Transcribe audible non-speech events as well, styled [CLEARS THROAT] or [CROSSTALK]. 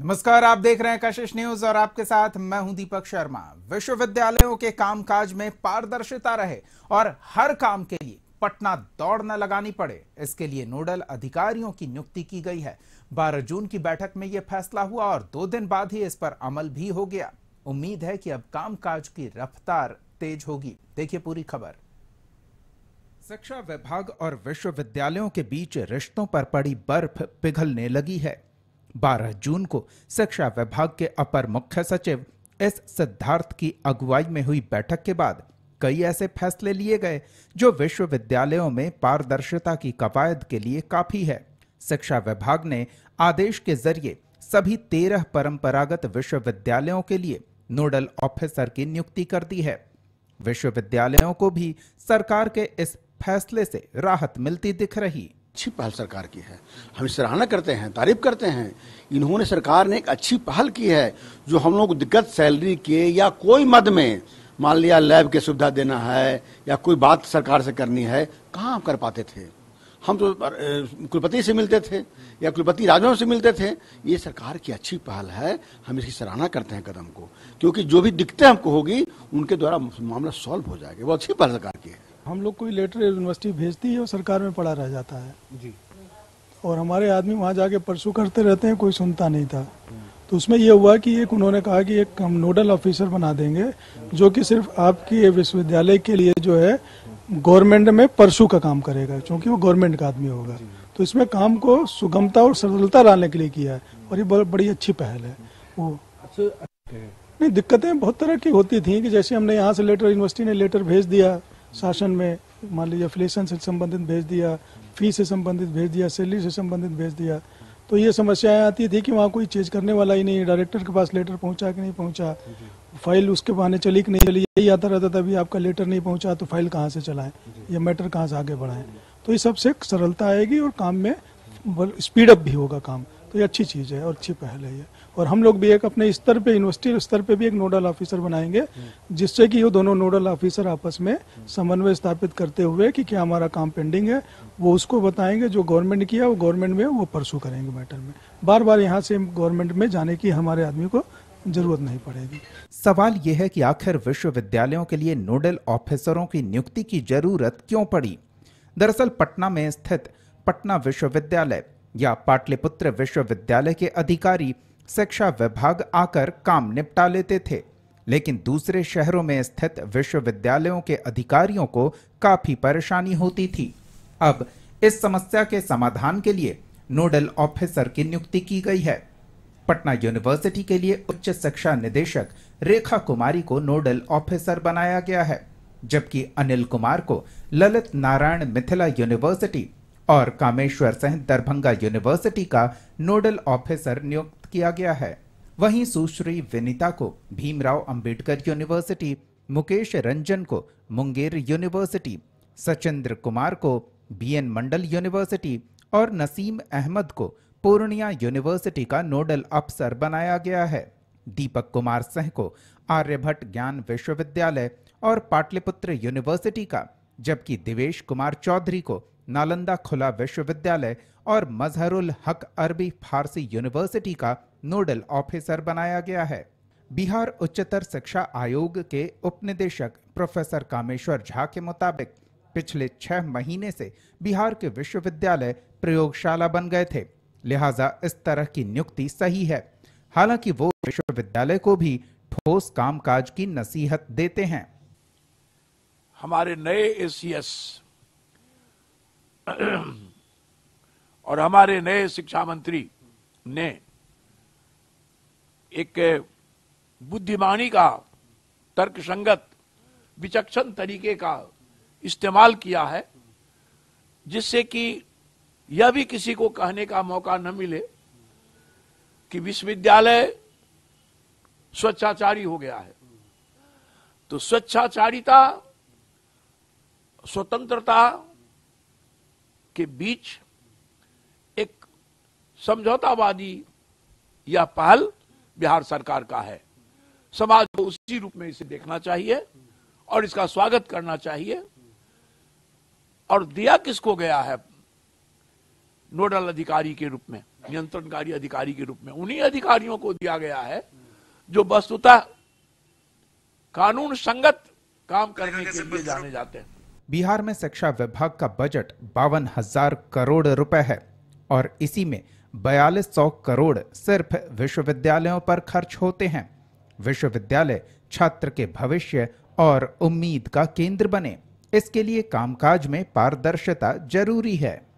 नमस्कार आप देख रहे हैं कशिश न्यूज और आपके साथ मैं हूं दीपक शर्मा विश्वविद्यालयों के कामकाज में पारदर्शिता रहे और हर काम के लिए पटना दौड़ न लगानी पड़े इसके लिए नोडल अधिकारियों की नियुक्ति की गई है बारह जून की बैठक में यह फैसला हुआ और दो दिन बाद ही इस पर अमल भी हो गया उम्मीद है कि अब कामकाज की रफ्तार तेज होगी देखिए पूरी खबर शिक्षा विभाग और विश्वविद्यालयों के बीच रिश्तों पर पड़ी बर्फ पिघलने लगी है 12 जून को शिक्षा विभाग के अपर मुख्य सचिव एस सिद्धार्थ की अगुवाई में हुई बैठक के बाद कई ऐसे फैसले लिए गए जो विश्वविद्यालयों में पारदर्शिता की कवायद के लिए काफी है शिक्षा विभाग ने आदेश के जरिए सभी तेरह परंपरागत विश्वविद्यालयों के लिए नोडल ऑफिसर की नियुक्ति कर दी है विश्वविद्यालयों को भी सरकार के इस फैसले से राहत मिलती दिख रही अच्छी पहल सरकार की है हम सराहना करते हैं तारीफ करते हैं इन्होंने सरकार ने एक अच्छी पहल की है जो हम लोग दिक्कत सैलरी के या कोई मद में मान लिया लैब की सुविधा देना है या कोई बात सरकार से करनी है कहाँ कर पाते थे हम तो कुलपति से मिलते थे या कुलपति राजाओं से मिलते थे ये सरकार की अच्छी पहल है हम इसकी सराहना करते हैं कदम को क्योंकि जो भी दिक्कतें हमको होगी उनके द्वारा मामला सॉल्व हो जाएगा वो अच्छी पहल सरकार की है हम लोग कोई लेटर यूनिवर्सिटी भेजती है और सरकार में पड़ा रह जाता है जी और हमारे आदमी वहाँ जाके परसू करते रहते हैं कोई सुनता नहीं था तो उसमें यह हुआ कि एक उन्होंने कहा कि एक हम नोडल ऑफिसर बना देंगे जो कि सिर्फ आपकी विश्वविद्यालय के लिए जो है गवर्नमेंट में परसू का काम करेगा क्योंकि वो गवर्नमेंट का आदमी होगा तो इसमें काम को सुगमता और सरलता लाने के लिए किया है और ये बड़ी अच्छी पहल है वो अच्छा, नहीं दिक्कतें बहुत तरह की होती थी कि जैसे हमने यहाँ से लेटर यूनिवर्सिटी ने लेटर भेज दिया शासन में मान लीजिए फ्लेशन से संबंधित भेज दिया फी से संबंधित भेज दिया सैलरी से संबंधित भेज दिया तो ये समस्याएं आती थी कि वहाँ कोई चेंज करने वाला ही नहीं डायरेक्टर के पास लेटर पहुँचा कि नहीं पहुँचा फाइल उसके बहाने चली कि नहीं चली यही आता रहता था अभी आपका लेटर नहीं पहुँचा तो फाइल कहाँ से चलाएं या मैटर कहाँ से आगे बढ़ाएं तो ये सबसे सरलता आएगी और काम में स्पीडअप भी होगा काम तो ये अच्छी चीज़ है और अच्छी पहल है ये और हम लोग भी एक अपने स्तर पे यूनिवर्सिटी स्तर पे भी एक नोडल ऑफिसर बनाएंगे हम्म। जिससे कि ये दोनों नोडल ऑफिसर आपस में समन्वय स्थापित करते हुए कि क्या हमारा काम पेंडिंग है वो उसको बताएंगे जो गवर्नमेंट किया वो गवर्नमेंट में वो परसू करेंगे मैटर में बार बार यहाँ से गवर्नमेंट में जाने की हमारे आदमी को जरूरत नहीं पड़ेगी सवाल यह है कि आखिर विश्वविद्यालयों के लिए नोडल ऑफिसरों की नियुक्ति की जरूरत क्यों पड़ी दरअसल पटना में स्थित पटना विश्वविद्यालय या पाटलिपुत्र विश्वविद्यालय के अधिकारी शिक्षा विभाग आकर काम निपटा लेते थे लेकिन दूसरे शहरों में स्थित विश्वविद्यालयों के अधिकारियों को काफी परेशानी होती थी अब इस समस्या के समाधान के लिए नोडल ऑफिसर की नियुक्ति की गई है पटना यूनिवर्सिटी के लिए उच्च शिक्षा निदेशक रेखा कुमारी को नोडल ऑफिसर बनाया गया है जबकि अनिल कुमार को ललित नारायण मिथिला यूनिवर्सिटी और कामेश्वर सहित दरभंगा यूनिवर्सिटी का नोडल ऑफिसर नियुक्त किया गया है वहीं सुश्री विनीता को भीमराव अंबेडकर यूनिवर्सिटी मुकेश रंजन को मुंगेर यूनिवर्सिटी सचिंद्र कुमार को बीएन मंडल यूनिवर्सिटी और नसीम अहमद को पूर्णिया यूनिवर्सिटी का नोडल अफसर बनाया गया है दीपक कुमार सिंह को आर्यभट्ट ज्ञान विश्वविद्यालय और पाटलिपुत्र यूनिवर्सिटी का जबकि दिवेश कुमार चौधरी को नालंदा खुला विश्वविद्यालय और मजहरुल हक अरबी फारसी यूनिवर्सिटी का नोडल ऑफिसर बनाया गया है बिहार उच्चतर शिक्षा आयोग के उपनिदेशक प्रोफेसर कामेश्वर झा के मुताबिक पिछले छह महीने से बिहार के विश्वविद्यालय प्रयोगशाला बन गए थे लिहाजा इस तरह की नियुक्ति सही है हालांकि वो विश्वविद्यालय को भी ठोस कामकाज की नसीहत देते हैं हमारे नए एसीएस [CLEARS THROAT] और हमारे नए शिक्षा मंत्री ने एक बुद्धिमानी का तर्क संगत विचक्षण तरीके का इस्तेमाल किया है जिससे कि यह भी किसी को कहने का मौका न मिले कि विश्वविद्यालय स्वच्छाचारी हो गया है तो स्वच्छाचारिता स्वतंत्रता के बीच एक समझौतावादी यह पहल बिहार सरकार का है समाज को उसी रूप में इसे देखना चाहिए और इसका स्वागत करना चाहिए और दिया किसको गया है नोडल अधिकारी के रूप में नियंत्रणकारी अधिकारी के रूप में उन्हीं अधिकारियों को दिया गया है जो वस्तुतः कानून संगत काम करने के लिए जाने जाते हैं बिहार में शिक्षा विभाग का बजट बावन हजार करोड़ रुपए है और इसी में बयालीस सौ करोड़ सिर्फ विश्वविद्यालयों पर खर्च होते हैं विश्वविद्यालय छात्र के भविष्य और उम्मीद का केंद्र बने इसके लिए कामकाज में पारदर्शिता जरूरी है